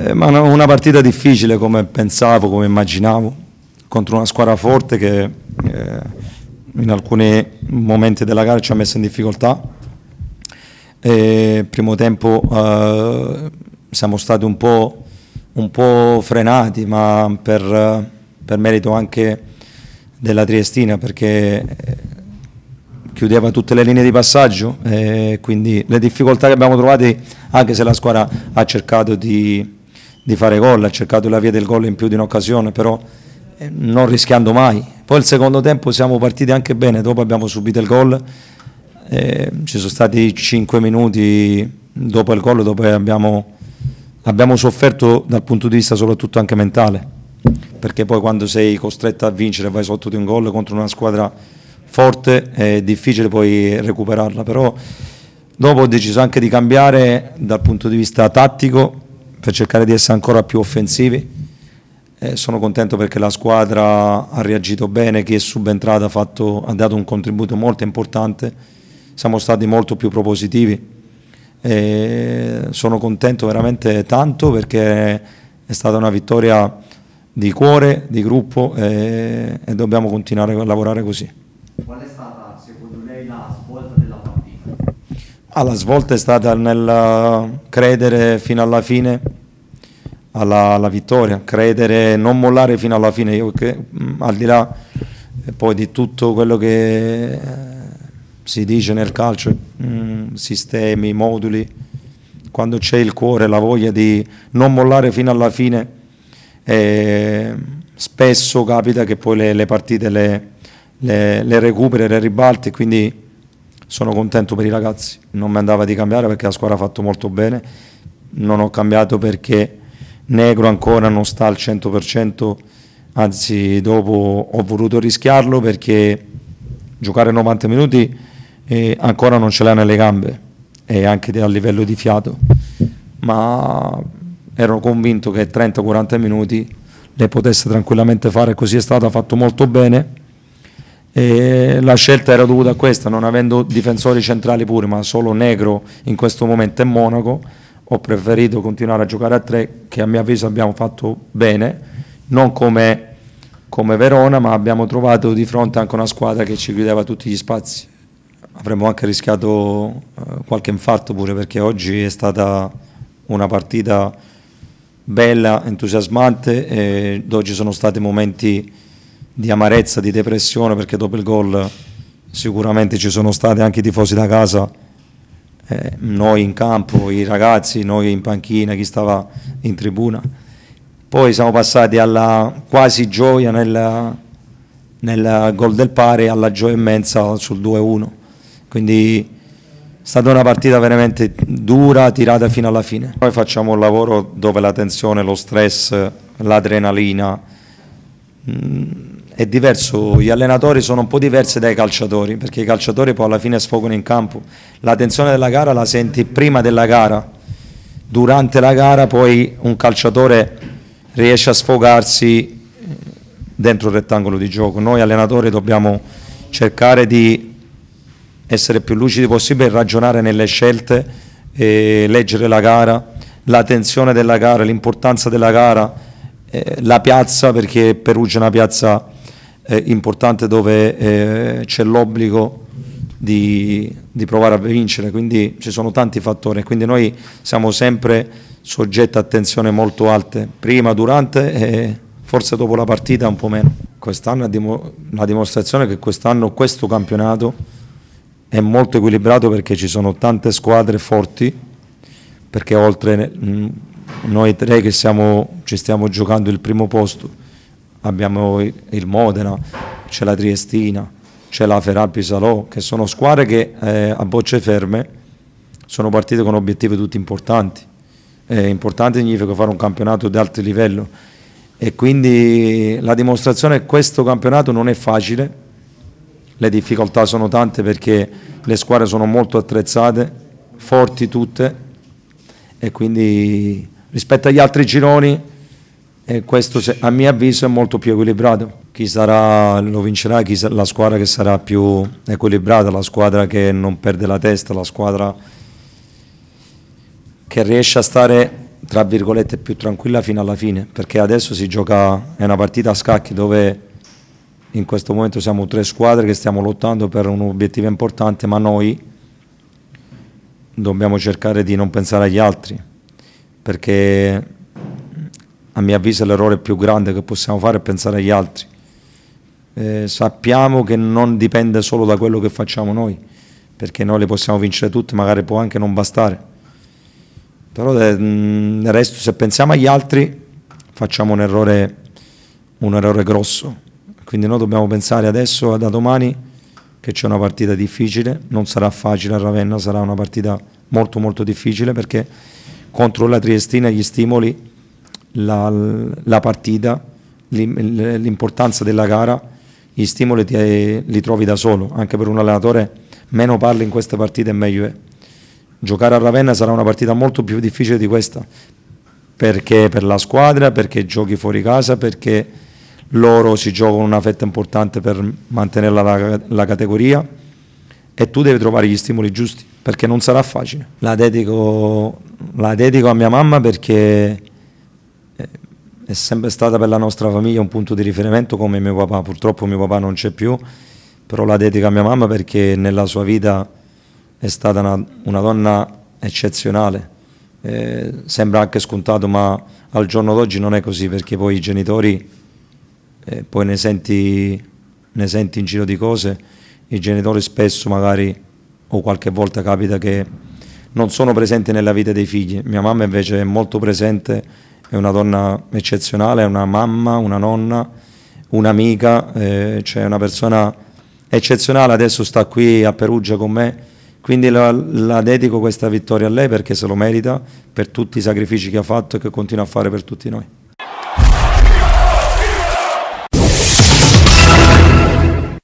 Eh, ma una partita difficile come pensavo, come immaginavo, contro una squadra forte che eh, in alcuni momenti della gara ci ha messo in difficoltà. E primo tempo eh, siamo stati un po', un po frenati, ma per, per, merito anche della Triestina, perché eh, chiudeva tutte le linee di passaggio, quindi le difficoltà che abbiamo trovato, anche se la squadra ha cercato di di fare gol, ha cercato la via del gol in più di un'occasione, però eh, non rischiando mai. Poi il secondo tempo siamo partiti anche bene, dopo abbiamo subito il gol, eh, ci sono stati 5 minuti dopo il gol dove abbiamo, abbiamo, sofferto dal punto di vista soprattutto anche mentale, perché poi quando sei costretto a vincere vai sotto di un gol contro una squadra forte è difficile poi recuperarla, però dopo ho deciso anche di cambiare dal punto di vista tattico per cercare di essere ancora più offensivi. Eh, sono contento perché la squadra ha reagito bene, chi è subentrata ha, fatto, ha dato un contributo molto importante, siamo stati molto più propositivi. Eh, sono contento veramente tanto perché è stata una vittoria di cuore, di gruppo eh, e dobbiamo continuare a lavorare così. Qual è stata secondo lei la svolta della partita? la svolta è stata nel eh, credere fino alla fine alla, alla vittoria, credere, e non mollare fino alla fine, Io, che, mm, al di là eh, poi di tutto quello che eh, si dice nel calcio, mm, sistemi, moduli, quando c'è il cuore, la voglia di non mollare fino alla fine, eh, spesso capita che poi le, le partite le, le, le recuperi, le ribalti, quindi sono contento per i ragazzi, non mi andava di cambiare perché la squadra ha fatto molto bene, non ho cambiato perché Negro ancora non sta al 100%, anzi dopo ho voluto rischiarlo perché giocare 90 minuti eh, ancora non ce l'ha nelle gambe e anche a livello di fiato, ma ero convinto che 30-40 minuti le potesse tranquillamente fare, così è stato, ha fatto molto bene e la scelta era dovuta a questa, non avendo difensori centrali pure, ma solo Negro in questo momento è Monaco, ho preferito continuare a giocare a tre, che a mio avviso abbiamo fatto bene, non come, come Verona, ma abbiamo trovato di fronte anche una squadra che ci chiudeva tutti gli spazi. Avremmo anche rischiato eh, qualche infarto pure, perché oggi è stata una partita bella, entusiasmante, e oggi sono stati momenti di amarezza, di depressione, perché dopo il gol sicuramente ci sono stati anche i tifosi da casa, eh, noi in campo, i ragazzi, noi in panchina, chi stava in tribuna. Poi siamo passati alla quasi gioia nel, nel gol del pari, alla gioia immensa sul 2-1. Quindi è stata una partita veramente dura, tirata fino alla fine. Poi facciamo un lavoro dove la tensione, lo stress, l'adrenalina mm, è diverso, gli allenatori sono un po' diversi dai calciatori, perché i calciatori poi alla fine sfogano in campo, la tensione della gara la senti prima della gara, durante la gara poi un calciatore riesce a sfogarsi eh, dentro il rettangolo di gioco, noi allenatori dobbiamo cercare di essere più lucidi possibile, ragionare nelle scelte, leggere la gara, la tensione della gara, l'importanza della gara, eh, la piazza, perché Perugia è una piazza eh, importante dove eh, c'è l'obbligo di, di, provare a vincere, quindi ci sono tanti fattori, quindi noi siamo sempre soggetti a tensioni molto alte, prima, durante e forse dopo la partita un po' meno. Quest'anno è la dimostrazione che quest'anno questo campionato è molto equilibrato perché ci sono tante squadre forti, perché oltre noi tre che siamo, ci stiamo giocando il primo posto, abbiamo il Modena, c'è la Triestina, c'è la Feralpi Salò, che sono squadre che eh, a bocce ferme sono partite con obiettivi tutti importanti. Eh, importante significa fare un campionato di alto livello e quindi la dimostrazione è che questo campionato non è facile, le difficoltà sono tante perché le squadre sono molto attrezzate, forti tutte e quindi rispetto agli altri gironi e questo a mio avviso è molto più equilibrato. Chi sarà, lo vincerà chi, la squadra che sarà più equilibrata, la squadra che non perde la testa, la squadra che riesce a stare tra virgolette più tranquilla fino alla fine, perché adesso si gioca, è una partita a scacchi dove in questo momento siamo tre squadre che stiamo lottando per un obiettivo importante, ma noi dobbiamo cercare di non pensare agli altri, perché a mio avviso l'errore più grande che possiamo fare è pensare agli altri. Eh, sappiamo che non dipende solo da quello che facciamo noi, perché noi le possiamo vincere tutte, magari può anche non bastare. Però eh, del eh, resto se pensiamo agli altri facciamo un errore, un errore grosso. Quindi noi dobbiamo pensare adesso da domani che c'è una partita difficile, non sarà facile a Ravenna, sarà una partita molto molto difficile perché contro la Triestina gli stimoli la, la partita, l'importanza della gara, gli stimoli ti, li trovi da solo, anche per un allenatore meno parli in queste partite meglio è. Giocare a Ravenna sarà una partita molto più difficile di questa, perché per la squadra, perché giochi fuori casa, perché loro si giocano una fetta importante per mantenere la, la categoria e tu devi trovare gli stimoli giusti perché non sarà facile. La dedico, la dedico, a mia mamma perché è sempre stata per la nostra famiglia un punto di riferimento come mio papà, purtroppo mio papà non c'è più, però la dedico a mia mamma perché nella sua vita è stata una, una donna eccezionale, eh, sembra anche scontato ma al giorno d'oggi non è così perché poi i genitori eh, poi ne senti, ne senti in giro di cose, i genitori spesso magari o qualche volta capita che non sono presenti nella vita dei figli, mia mamma invece è molto presente è una donna eccezionale, è una mamma, una nonna, un'amica, eh, cioè una persona eccezionale, adesso sta qui a Perugia con me, quindi la, la, dedico questa vittoria a lei perché se lo merita per tutti i sacrifici che ha fatto e che continua a fare per tutti noi.